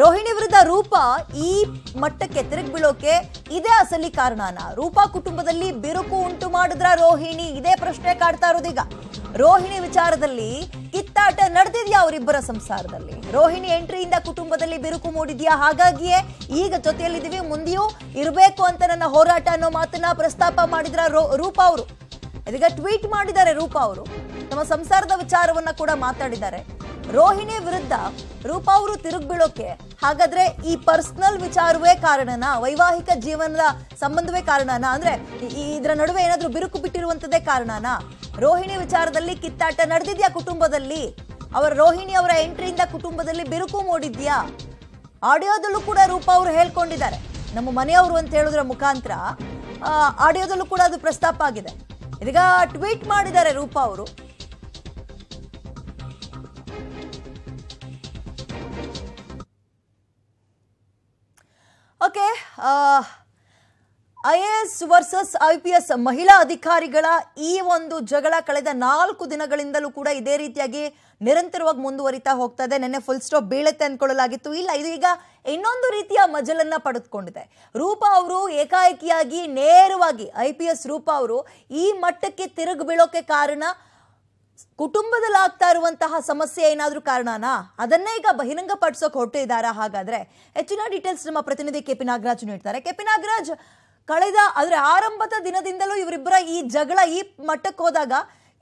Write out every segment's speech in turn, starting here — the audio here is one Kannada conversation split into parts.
ರೋಹಿಣಿ ವಿರುದ್ಧ ರೂಪಾ ಈ ಮಟ್ಟಕ್ಕೆ ತಿರುಗಿ ಬೀಳೋಕೆ ಇದೇ ಅಸಲಿ ಕಾರಣನ ರೂಪಾ ಕುಟುಂಬದಲ್ಲಿ ಬಿರುಕು ಉಂಟು ಮಾಡಿದ್ರ ರೋಹಿಣಿ ಇದೇ ಪ್ರಶ್ನೆ ಕಾಡ್ತಾ ಇರೋದೀಗ ರೋಹಿಣಿ ವಿಚಾರದಲ್ಲಿ ಕಿತ್ತಾಟ ನಡೆದಿದ್ಯಾ ಅವರಿಬ್ಬರ ಸಂಸಾರದಲ್ಲಿ ರೋಹಿಣಿ ಎಂಟ್ರಿಯಿಂದ ಕುಟುಂಬದಲ್ಲಿ ಬಿರುಕು ಮೂಡಿದ್ಯಾ ಹಾಗಾಗಿಯೇ ಈಗ ಜೊತೆಯಲ್ಲಿದ್ದೀವಿ ಮುಂದೆಯೂ ಇರಬೇಕು ಅಂತ ನನ್ನ ಹೋರಾಟ ಅನ್ನೋ ಮಾತನ್ನ ಪ್ರಸ್ತಾಪ ಮಾಡಿದ್ರ ರೂಪಾ ಅವರು ಇದೀಗ ಟ್ವೀಟ್ ಮಾಡಿದ್ದಾರೆ ರೂಪಾ ಅವರು ತಮ್ಮ ಸಂಸಾರದ ವಿಚಾರವನ್ನ ಕೂಡ ಮಾತಾಡಿದ್ದಾರೆ ರೋಹಿಣಿ ವಿರುದ್ಧ ರೂಪಾ ಅವರು ತಿರುಗ್ಬೀಳೋಕೆ ಹಾಗಾದ್ರೆ ಈ ಪರ್ಸನಲ್ ವಿಚಾರವೇ ಕಾರಣನ ವೈವಾಹಿಕ ಜೀವನದ ಸಂಬಂಧವೇ ಕಾರಣನಾ ಅಂದ್ರೆ ಇದರ ನಡುವೆ ಏನಾದ್ರೂ ಬಿರುಕು ಬಿಟ್ಟಿರುವಂತದೇ ಕಾರಣನಾ ರೋಹಿಣಿ ವಿಚಾರದಲ್ಲಿ ಕಿತ್ತಾಟ ನಡೆದಿದ್ಯಾ ಕುಟುಂಬದಲ್ಲಿ ಅವರ ರೋಹಿಣಿ ಅವರ ಎಂಟ್ರಿಯಿಂದ ಕುಟುಂಬದಲ್ಲಿ ಬಿರುಕು ಮೂಡಿದ್ಯಾ ಆಡಿಯೋದಲ್ಲೂ ಕೂಡ ರೂಪಾ ಅವರು ಹೇಳ್ಕೊಂಡಿದ್ದಾರೆ ನಮ್ಮ ಮನೆಯವರು ಅಂತ ಹೇಳುದ್ರ ಮುಖಾಂತರ ಆಡಿಯೋದಲ್ಲೂ ಕೂಡ ಅದು ಪ್ರಸ್ತಾಪ ಆಗಿದೆ ಇದೀಗ ಟ್ವೀಟ್ ಮಾಡಿದ್ದಾರೆ ರೂಪಾ ಅವರು okay I A S versus I P S ಮಹಿಳಾ ಅಧಿಕಾರಿಗಳ ಈ ಒಂದು ಜಗಳ ಕಳೆದ ನಾಲ್ಕು ದಿನಗಳಿಂದಲೂ ಕೂಡ ಇದೇ ರೀತಿಯಾಗಿ ನಿರಂತರವಾಗಿ ಮುಂದುವರಿತಾ ಹೋಗ್ತಾ ಇದೆ ನಿನ್ನೆ ಫುಲ್ ಸ್ಟಾಪ್ ಬೀಳುತ್ತೆ ಅಂದ್ಕೊಳ್ಳಲಾಗಿತ್ತು ಇಲ್ಲ ಇದು ಈಗ ಇನ್ನೊಂದು ರೀತಿಯ ಮಜಲನ್ನ ಪಡೆದುಕೊಂಡಿದೆ ರೂಪಾ ಅವರು ಏಕಾಏಕಿಯಾಗಿ ನೇರವಾಗಿ ಐ ಪಿ ಎಸ್ ರೂಪಾ ಅವರು ಈ ಮಟ್ಟಕ್ಕೆ ತಿರುಗಿ ಬೀಳೋಕೆ ಕಾರಣ ಕುಟುಂಬದಲ್ಲಿ ಆಗ್ತಾ ಇರುವಂತಹ ಸಮಸ್ಯೆ ಏನಾದರೂ ಕಾರಣನಾ ಅದನ್ನೇ ಈಗ ಬಹಿರಂಗ ಪಡಿಸೋಕೆ ಹೊರಟಿದ್ದಾರಾ ಹಾಗಾದರೆ ಹೆಚ್ಚಿನ ಡೀಟೇಲ್ಸ್ ನಮ್ಮ ಪ್ರತಿನಿಧಿ ಕೆ ಪಿ ನಾಗರಾಜ್ ನೀಡ್ತಾರೆ ಕೆ ಪಿ ನಾಗರಾಜ್ ಕಳೆದ ಅಂದರೆ ಆರಂಭದ ದಿನದಿಂದಲೂ ಇವರಿಬ್ಬರ ಈ ಜಗಳ ಈ ಮಟ್ಟಕ್ಕೆ ಹೋದಾಗ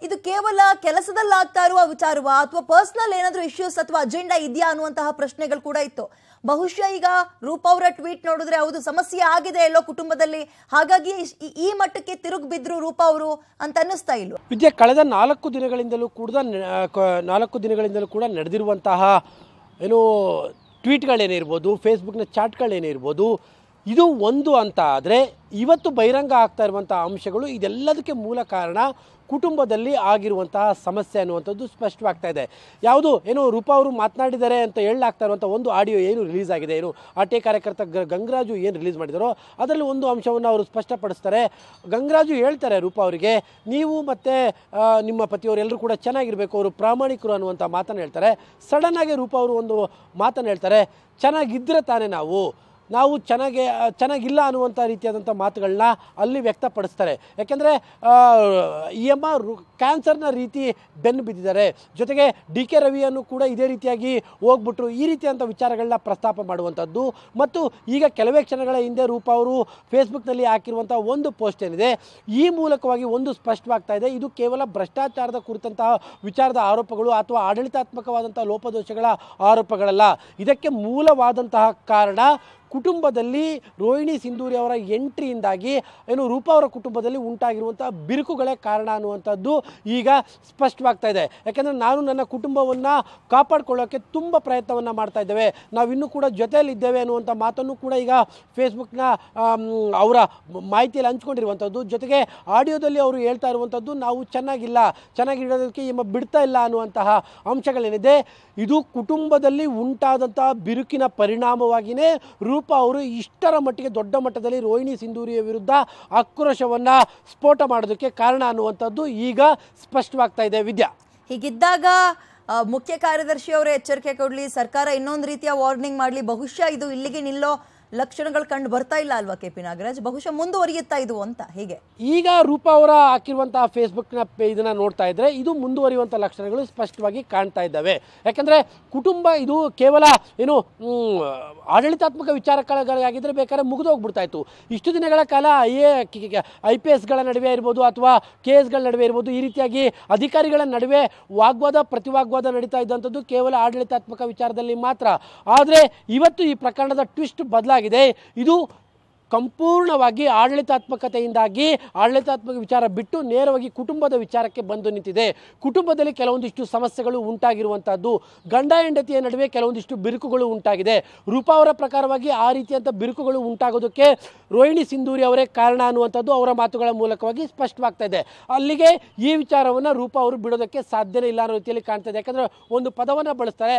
ಇದು ಕೇವಲ ಕೆಲಸದಲ್ಲಾಗ್ತಾ ಇರುವ ವಿಚಾರವಾ ಅಥವಾ ಪರ್ಸ್ನಲ್ ಏನಾದರೂ ಇಶ್ಯೂಸ್ ಅಥವಾ ಅಜೆಂಡಾ ಇದೆಯಾ ಅನ್ನುವಂತಹ ಪ್ರಶ್ನೆಗಳು ಕೂಡ ಇತ್ತು ಬಹುಶಃ ಈಗ ರೂಪ ಅವರ ಟ್ವೀಟ್ ನೋಡಿದ್ರೆ ಹೌದು ಸಮಸ್ಯೆ ಆಗಿದೆ ಎಲ್ಲೋ ಕುಟುಂಬದಲ್ಲಿ ಹಾಗಾಗಿ ಈ ಮಟ್ಟಕ್ಕೆ ತಿರುಗಿ ಬಿದ್ರು ರೂಪ ಅವರು ಅಂತ ಅನ್ನಿಸ್ತಾ ಇಲ್ವಾ ವಿದ್ಯೆ ಕಳೆದ ನಾಲ್ಕು ದಿನಗಳಿಂದಲೂ ಕೂಡ ನಾಲ್ಕು ದಿನಗಳಿಂದಲೂ ಕೂಡ ನಡೆದಿರುವಂತಹ ಏನು ಟ್ವೀಟ್ಗಳೇನಿರ್ಬೋದು ಫೇಸ್ಬುಕ್ನ ಚಾಟ್ಗಳೇನಿರ್ಬೋದು ಇದು ಒಂದು ಅಂತ ಆದರೆ ಇವತ್ತು ಬಹಿರಂಗ ಆಗ್ತಾ ಇರುವಂಥ ಅಂಶಗಳು ಇದೆಲ್ಲದಕ್ಕೆ ಮೂಲ ಕಾರಣ ಕುಟುಂಬದಲ್ಲಿ ಆಗಿರುವಂತಹ ಸಮಸ್ಯೆ ಅನ್ನುವಂಥದ್ದು ಸ್ಪಷ್ಟವಾಗ್ತಾ ಇದೆ ಯಾವುದು ಏನು ರೂಪಾ ಅವರು ಮಾತನಾಡಿದ್ದಾರೆ ಅಂತ ಹೇಳಲಾಗ್ತಾ ಇರುವಂಥ ಒಂದು ಆಡಿಯೋ ಏನು ರಿಲೀಸ್ ಆಗಿದೆ ಏನು ಆಟೆ ಕಾರ್ಯಕರ್ತ ಗಂಗರಾಜು ಏನು ರಿಲೀಸ್ ಮಾಡಿದಾರೋ ಅದರಲ್ಲಿ ಒಂದು ಅಂಶವನ್ನು ಅವರು ಸ್ಪಷ್ಟಪಡಿಸ್ತಾರೆ ಗಂಗರಾಜು ಹೇಳ್ತಾರೆ ರೂಪಾ ಅವರಿಗೆ ನೀವು ಮತ್ತು ನಿಮ್ಮ ಪತಿಯವರೆಲ್ಲರೂ ಕೂಡ ಚೆನ್ನಾಗಿರಬೇಕು ಅವರು ಪ್ರಾಮಾಣಿಕರು ಅನ್ನುವಂಥ ಮಾತನ್ನು ಹೇಳ್ತಾರೆ ಸಡನ್ನಾಗಿ ರೂಪಾ ಅವರು ಒಂದು ಮಾತನ್ನು ಹೇಳ್ತಾರೆ ಚೆನ್ನಾಗಿದ್ದರೆ ತಾನೇ ನಾವು ನಾವು ಚೆನ್ನಾಗೆ ಚೆನ್ನಾಗಿಲ್ಲ ಅನ್ನುವಂಥ ರೀತಿಯಾದಂಥ ಮಾತುಗಳನ್ನ ಅಲ್ಲಿ ವ್ಯಕ್ತಪಡಿಸ್ತಾರೆ ಯಾಕೆಂದರೆ ಇ ಎಮ್ ಕ್ಯಾನ್ಸರ್ನ ರೀತಿ ಬೆನ್ನು ಬಿದ್ದಿದ್ದಾರೆ ಜೊತೆಗೆ ಡಿ ಕೆ ರವಿಯನ್ನು ಕೂಡ ಇದೇ ರೀತಿಯಾಗಿ ಹೋಗ್ಬಿಟ್ರು ಈ ರೀತಿಯಾದಂಥ ವಿಚಾರಗಳನ್ನ ಪ್ರಸ್ತಾಪ ಮಾಡುವಂಥದ್ದು ಮತ್ತು ಈಗ ಕೆಲವೇ ಕ್ಷಣಗಳ ಹಿಂದೆ ರೂಪ ಅವರು ಫೇಸ್ಬುಕ್ನಲ್ಲಿ ಹಾಕಿರುವಂಥ ಒಂದು ಪೋಸ್ಟ್ ಏನಿದೆ ಈ ಮೂಲಕವಾಗಿ ಒಂದು ಸ್ಪಷ್ಟವಾಗ್ತಾ ಇದೆ ಇದು ಕೇವಲ ಭ್ರಷ್ಟಾಚಾರದ ಕುರಿತಂತಹ ವಿಚಾರದ ಆರೋಪಗಳು ಅಥವಾ ಆಡಳಿತಾತ್ಮಕವಾದಂಥ ಲೋಪದೋಷಗಳ ಆರೋಪಗಳಲ್ಲ ಇದಕ್ಕೆ ಮೂಲವಾದಂತಹ ಕಾರಣ ಕುಟುಂಬದಲ್ಲಿ ರೋಹಿಣಿ ಸಿಂಧೂರಿ ಅವರ ಎಂಟ್ರಿಯಿಂದಾಗಿ ಏನು ರೂಪಾ ಅವರ ಕುಟುಂಬದಲ್ಲಿ ಉಂಟಾಗಿರುವಂಥ ಬಿರುಕುಗಳೇ ಕಾರಣ ಅನ್ನುವಂಥದ್ದು ಈಗ ಸ್ಪಷ್ಟವಾಗ್ತಾ ಇದೆ ಯಾಕೆಂದರೆ ನಾನು ನನ್ನ ಕುಟುಂಬವನ್ನು ಕಾಪಾಡಿಕೊಳ್ಳೋಕ್ಕೆ ತುಂಬ ಪ್ರಯತ್ನವನ್ನು ಮಾಡ್ತಾ ಇದ್ದೇವೆ ಇನ್ನೂ ಕೂಡ ಜೊತೆಯಲ್ಲಿದ್ದೇವೆ ಅನ್ನುವಂಥ ಮಾತನ್ನು ಕೂಡ ಈಗ ಫೇಸ್ಬುಕ್ನ ಅವರ ಮಾಹಿತಿಯಲ್ಲಿ ಹಂಚ್ಕೊಂಡಿರುವಂಥದ್ದು ಜೊತೆಗೆ ಆಡಿಯೋದಲ್ಲಿ ಅವರು ಹೇಳ್ತಾ ಇರುವಂಥದ್ದು ನಾವು ಚೆನ್ನಾಗಿಲ್ಲ ಚೆನ್ನಾಗಿಡೋದಕ್ಕೆ ಇಮ್ಮ ಬಿಡ್ತಾ ಇಲ್ಲ ಅನ್ನುವಂತಹ ಅಂಶಗಳೇನಿದೆ ಇದು ಕುಟುಂಬದಲ್ಲಿ ಉಂಟಾದಂತಹ ಬಿರುಕಿನ ಪರಿಣಾಮವಾಗಿಯೇ ರೂಪ ಸ್ವಲ್ಪ ಅವರು ಇಷ್ಟರ ಮಟ್ಟಿಗೆ ದೊಡ್ಡ ಮಟ್ಟದಲ್ಲಿ ರೋಹಿಣಿ ಸಿಂಧೂರಿಯ ವಿರುದ್ಧ ಆಕ್ರೋಶವನ್ನು ಸ್ಫೋಟ ಮಾಡೋದಕ್ಕೆ ಕಾರಣ ಅನ್ನುವಂಥದ್ದು ಈಗ ಸ್ಪಷ್ಟವಾಗ್ತಾ ಇದೆ ವಿದ್ಯಾ ಹೀಗಿದ್ದಾಗ ಮುಖ್ಯ ಕಾರ್ಯದರ್ಶಿ ಅವರೇ ಎಚ್ಚರಿಕೆ ಕೊಡಲಿ ಸರ್ಕಾರ ಇನ್ನೊಂದು ರೀತಿಯ ವಾರ್ನಿಂಗ್ ಮಾಡಲಿ ಬಹುಶಃ ಇದು ಇಲ್ಲಿಗೆ ನಿಲ್ಲೋ ಲಕ್ಷಣಗಳು ಕಂಡು ಬರ್ತಾ ಇಲ್ಲ ಅಲ್ವಾ ಕೆ ಪಿ ನಾಗರಾಜ್ ಬಹುಶಃ ಮುಂದುವರಿಯುತ್ತಾ ಇದು ಅಂತ ಹೀಗೆ ಈಗ ರೂಪ ಅವರ ಹಾಕಿರುವಂತಹ ನ ಇದನ್ನ ನೋಡ್ತಾ ಇದ್ರೆ ಇದು ಮುಂದುವರಿಯುವಂತಹ ಲಕ್ಷಣಗಳು ಸ್ಪಷ್ಟವಾಗಿ ಕಾಣ್ತಾ ಇದ್ದಾವೆ ಯಾಕಂದ್ರೆ ಕುಟುಂಬ ಇದು ಕೇವಲ ಏನು ಆಡಳಿತಾತ್ಮಕ ವಿಚಾರಗಳಾಗಿದ್ರೆ ಬೇಕಾದ್ರೆ ಮುಗಿದು ಹೋಗ್ಬಿಡ್ತಾ ಇತ್ತು ಇಷ್ಟು ದಿನಗಳ ಕಾಲ ಎ ಐ ಪಿ ಎಸ್ಗಳ ನಡುವೆ ಇರ್ಬೋದು ಅಥವಾ ಕೆ ಎಸ್ಗಳ ನಡುವೆ ಇರ್ಬೋದು ಈ ರೀತಿಯಾಗಿ ಅಧಿಕಾರಿಗಳ ನಡುವೆ ವಾಗ್ವಾದ ಪ್ರತಿವಾಗ್ವಾದ ನಡೀತಾ ಇದ್ದಂಥದ್ದು ಕೇವಲ ಆಡಳಿತಾತ್ಮಕ ವಿಚಾರದಲ್ಲಿ ಮಾತ್ರ ಆದರೆ ಇವತ್ತು ಈ ಪ್ರಕರಣದ ಟ್ವಿಸ್ಟ್ ಬದಲಾಗಿ ಆಗಿದೆ ಇದು ಸಂಪೂರ್ಣವಾಗಿ ಆಡಳಿತಾತ್ಮಕತೆಯಿಂದಾಗಿ ಆಡಳಿತಾತ್ಮಕ ವಿಚಾರ ಬಿಟ್ಟು ನೇರವಾಗಿ ಕುಟುಂಬದ ವಿಚಾರಕ್ಕೆ ಬಂದು ನಿಂತಿದೆ ಕುಟುಂಬದಲ್ಲಿ ಕೆಲವೊಂದಿಷ್ಟು ಸಮಸ್ಯೆಗಳು ಉಂಟಾಗಿರುವಂಥದ್ದು ಗಂಡ ಹೆಂಡತಿಯ ನಡುವೆ ಕೆಲವೊಂದಿಷ್ಟು ಬಿರುಕುಗಳು ಉಂಟಾಗಿದೆ ರೂಪಾ ಅವರ ಪ್ರಕಾರವಾಗಿ ಆ ರೀತಿಯಂಥ ಬಿರುಕುಗಳು ಉಂಟಾಗೋದಕ್ಕೆ ರೋಹಿಣಿ ಸಿಂಧೂರಿ ಅವರೇ ಕಾರಣ ಅನ್ನುವಂಥದ್ದು ಅವರ ಮಾತುಗಳ ಮೂಲಕವಾಗಿ ಸ್ಪಷ್ಟವಾಗ್ತಾ ಇದೆ ಅಲ್ಲಿಗೆ ಈ ವಿಚಾರವನ್ನು ರೂಪಾ ಅವರು ಬಿಡೋದಕ್ಕೆ ಸಾಧ್ಯನೇ ಇಲ್ಲ ಅನ್ನೋ ರೀತಿಯಲ್ಲಿ ಕಾಣ್ತಾ ಇದೆ ಯಾಕಂದರೆ ಒಂದು ಪದವನ್ನು ಬಳಸ್ತಾರೆ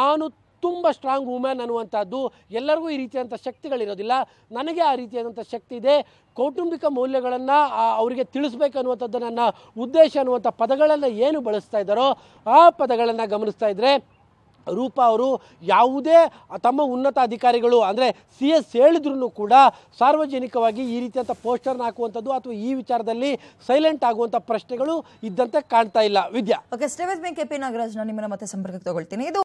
ನಾನು ತುಂಬ ಸ್ಟ್ರಾಂಗ್ ವುಮೆನ್ ಅನ್ನುವಂಥದ್ದು ಎಲ್ಲರಿಗೂ ಈ ರೀತಿಯಾದಂಥ ಶಕ್ತಿಗಳಿರೋದಿಲ್ಲ ನನಗೆ ಆ ರೀತಿಯಾದಂಥ ಶಕ್ತಿ ಇದೆ ಕೌಟುಂಬಿಕ ಮೌಲ್ಯಗಳನ್ನು ಅವರಿಗೆ ತಿಳಿಸ್ಬೇಕು ನನ್ನ ಉದ್ದೇಶ ಅನ್ನುವಂಥ ಪದಗಳನ್ನು ಏನು ಬಳಸ್ತಾ ಇದ್ದಾರೋ ಆ ಪದಗಳನ್ನು ಗಮನಿಸ್ತಾ ಇದ್ದರೆ ರೂಪ ಅವರು ಯಾವುದೇ ತಮ್ಮ ಉನ್ನತ ಅಧಿಕಾರಿಗಳು ಅಂದರೆ ಸಿ ಎಸ್ ಹೇಳಿದ್ರೂ ಕೂಡ ಸಾರ್ವಜನಿಕವಾಗಿ ಈ ರೀತಿಯಂಥ ಪೋಸ್ಟರ್ನ ಹಾಕುವಂಥದ್ದು ಅಥವಾ ಈ ವಿಚಾರದಲ್ಲಿ ಸೈಲೆಂಟ್ ಆಗುವಂಥ ಪ್ರಶ್ನೆಗಳು ಇದ್ದಂತೆ ಕಾಣ್ತಾ ಇಲ್ಲ Vidya okay with me K P Nagaraj ನಾನು ನಿಮ್ಮನ್ನು ಮತ್ತೆ ಸಂಪರ್ಕಕ್ಕೆ ತಗೊಳ್ತೀನಿ ಇದು